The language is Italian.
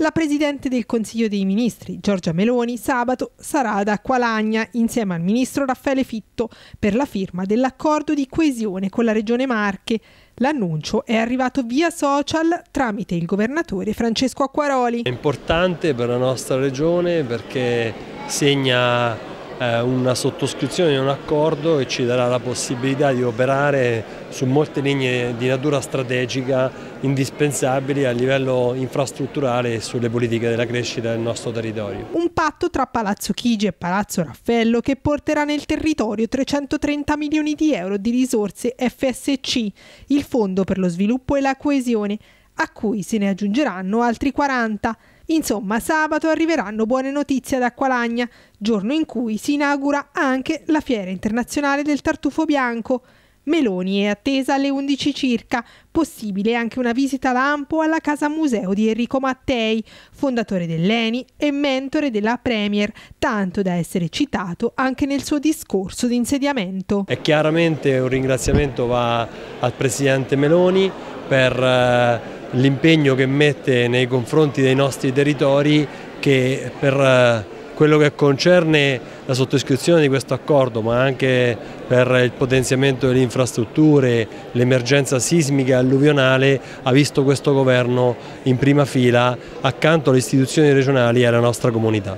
La Presidente del Consiglio dei Ministri, Giorgia Meloni, sabato sarà ad Acqualagna insieme al Ministro Raffaele Fitto per la firma dell'accordo di coesione con la Regione Marche. L'annuncio è arrivato via social tramite il governatore Francesco Acquaroli. È importante per la nostra regione perché segna eh, una sottoscrizione di un accordo che ci darà la possibilità di operare su molte linee di natura strategica indispensabili a livello infrastrutturale e sulle politiche della crescita del nostro territorio. Un patto tra Palazzo Chigi e Palazzo Raffaello che porterà nel territorio 330 milioni di euro di risorse FSC, il Fondo per lo sviluppo e la coesione, a cui se ne aggiungeranno altri 40. Insomma, sabato arriveranno buone notizie ad Acqualagna, giorno in cui si inaugura anche la Fiera Internazionale del Tartufo Bianco. Meloni è attesa alle 11 circa, possibile anche una visita lampo alla Casa Museo di Enrico Mattei, fondatore dell'ENI e mentore della Premier, tanto da essere citato anche nel suo discorso di insediamento. E chiaramente un ringraziamento va al Presidente Meloni per eh, l'impegno che mette nei confronti dei nostri territori che per eh, quello che concerne la sottoscrizione di questo accordo ma anche per il potenziamento delle infrastrutture, l'emergenza sismica e alluvionale ha visto questo governo in prima fila accanto alle istituzioni regionali e alla nostra comunità.